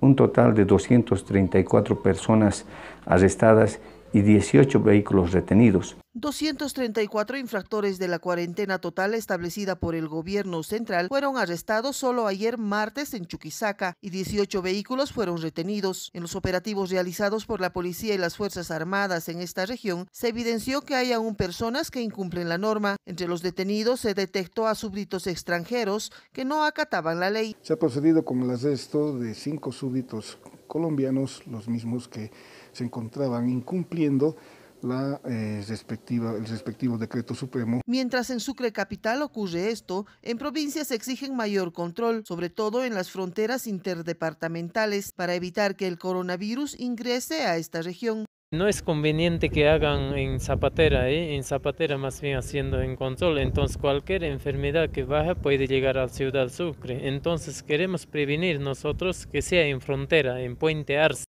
un total de 234 personas arrestadas y 18 vehículos retenidos. 234 infractores de la cuarentena total establecida por el gobierno central fueron arrestados solo ayer martes en Chuquisaca y 18 vehículos fueron retenidos. En los operativos realizados por la policía y las Fuerzas Armadas en esta región, se evidenció que hay aún personas que incumplen la norma. Entre los detenidos se detectó a súbditos extranjeros que no acataban la ley. Se ha procedido con el arresto de cinco súbditos colombianos, los mismos que se encontraban incumpliendo la, eh, respectiva, el respectivo decreto supremo. Mientras en Sucre Capital ocurre esto, en provincias se exigen mayor control, sobre todo en las fronteras interdepartamentales, para evitar que el coronavirus ingrese a esta región. No es conveniente que hagan en zapatera, ¿eh? en zapatera más bien haciendo en control. Entonces cualquier enfermedad que baja puede llegar a Ciudad Sucre. Entonces queremos prevenir nosotros que sea en frontera, en Puente Arce.